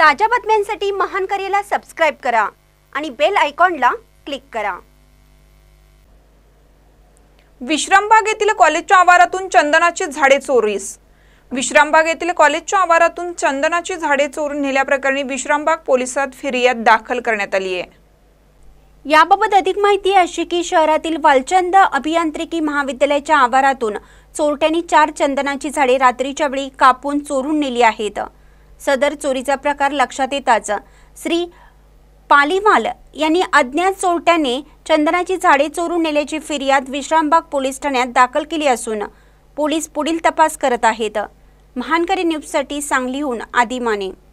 ताज्या बातम्यांसाठी महान करेला सबस्क्राईब करा आणि बेल आयकॉनला क्लिक करा विश्रामबाग येथील कॉलेजच्या आवारातून चंदनाची झाडे चोरीस विश्रामबाग येथील कॉलेजच्या आवारातून चंदनाची झाडे चोरून नेल्याप्रकरणी विश्रामबाग पोलिसात फिर्याद दाखल करण्यात आली आहे याबाबत अधिक माहिती अशी की शहरातील वालचंद अभियांत्रिकी महाविद्यालयाच्या आवारातून चोरट्यांनी चार चंदनाची झाडे रात्रीच्या वेळी कापून चोरून नेली आहेत सदर चोरीचा प्रकार लक्षात येताच श्री पालीवाल यांनी अज्ञात चोरट्याने चंदनाची झाडे चोरून नेल्याची फिर्याद विश्रामबाग पोलीस ठाण्यात दाखल केली असून पोलीस पुढील तपास करत आहेत महानकरी न्यूजसाठी सांगलीहून आदिमाने